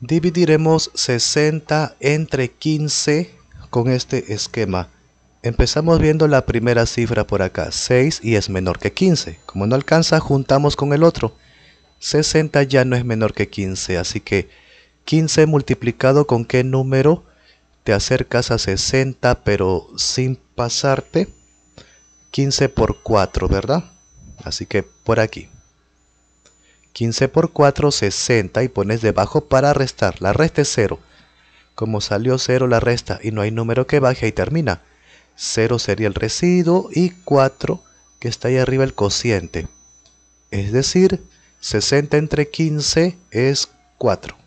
Dividiremos 60 entre 15 con este esquema. Empezamos viendo la primera cifra por acá, 6 y es menor que 15. Como no alcanza, juntamos con el otro. 60 ya no es menor que 15, así que 15 multiplicado con qué número te acercas a 60 pero sin pasarte. 15 por 4, ¿verdad? Así que por aquí. 15 por 4, 60 y pones debajo para restar. La resta es 0. Como salió 0 la resta y no hay número que baje, y termina. 0 sería el residuo y 4 que está ahí arriba el cociente. Es decir, 60 entre 15 es 4.